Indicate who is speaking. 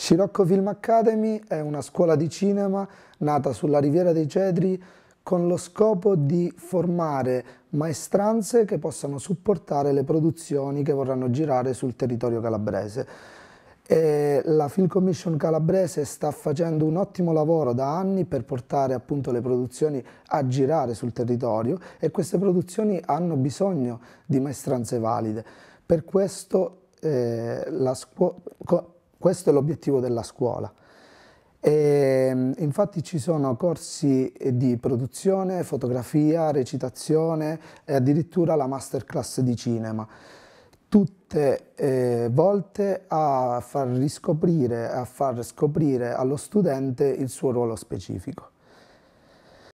Speaker 1: Scirocco Film Academy è una scuola di cinema nata sulla Riviera dei Cedri con lo scopo di formare maestranze che possano supportare le produzioni che vorranno girare sul territorio calabrese. E la Film Commission calabrese sta facendo un ottimo lavoro da anni per portare appunto le produzioni a girare sul territorio e queste produzioni hanno bisogno di maestranze valide. Per questo eh, la scuola questo è l'obiettivo della scuola. E, infatti ci sono corsi di produzione, fotografia, recitazione e addirittura la masterclass di cinema tutte eh, volte a far riscoprire, a far scoprire allo studente il suo ruolo specifico.